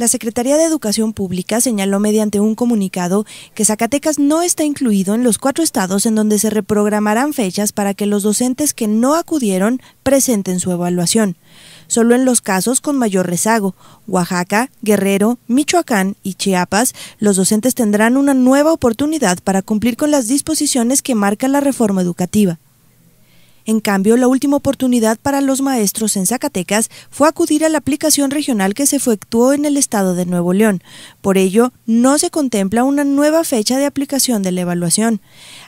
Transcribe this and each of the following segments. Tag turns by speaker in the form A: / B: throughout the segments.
A: La Secretaría de Educación Pública señaló mediante un comunicado que Zacatecas no está incluido en los cuatro estados en donde se reprogramarán fechas para que los docentes que no acudieron presenten su evaluación solo en los casos con mayor rezago. Oaxaca, Guerrero, Michoacán y Chiapas, los docentes tendrán una nueva oportunidad para cumplir con las disposiciones que marca la reforma educativa. En cambio, la última oportunidad para los maestros en Zacatecas fue acudir a la aplicación regional que se efectuó en el estado de Nuevo León. Por ello, no se contempla una nueva fecha de aplicación de la evaluación.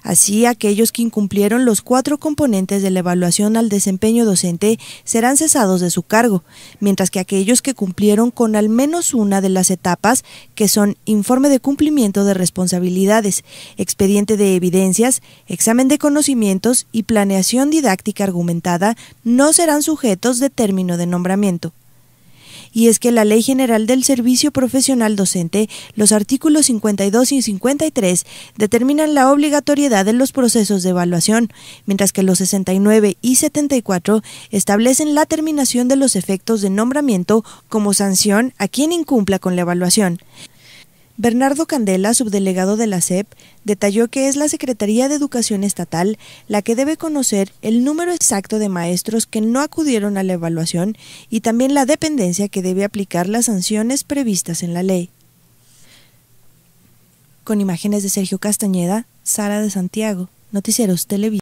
A: Así, aquellos que incumplieron los cuatro componentes de la evaluación al desempeño docente serán cesados de su cargo, mientras que aquellos que cumplieron con al menos una de las etapas, que son informe de cumplimiento de responsabilidades, expediente de evidencias, examen de conocimientos y planeación de didáctica argumentada no serán sujetos de término de nombramiento. Y es que la Ley General del Servicio Profesional Docente, los artículos 52 y 53, determinan la obligatoriedad de los procesos de evaluación, mientras que los 69 y 74 establecen la terminación de los efectos de nombramiento como sanción a quien incumpla con la evaluación. Bernardo Candela, subdelegado de la SEP, detalló que es la Secretaría de Educación Estatal la que debe conocer el número exacto de maestros que no acudieron a la evaluación y también la dependencia que debe aplicar las sanciones previstas en la ley. Con imágenes de Sergio Castañeda, Sara de Santiago, Noticieros Televisión.